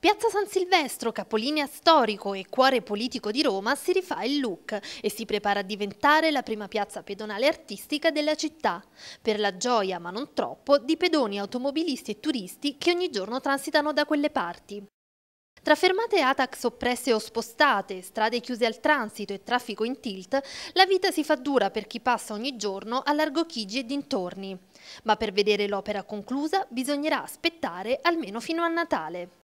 Piazza San Silvestro, capolinea storico e cuore politico di Roma, si rifà il look e si prepara a diventare la prima piazza pedonale artistica della città, per la gioia, ma non troppo, di pedoni, automobilisti e turisti che ogni giorno transitano da quelle parti. Tra fermate ATAX oppresse o spostate, strade chiuse al transito e traffico in tilt, la vita si fa dura per chi passa ogni giorno a Largo Chigi e dintorni. Ma per vedere l'opera conclusa bisognerà aspettare almeno fino a Natale.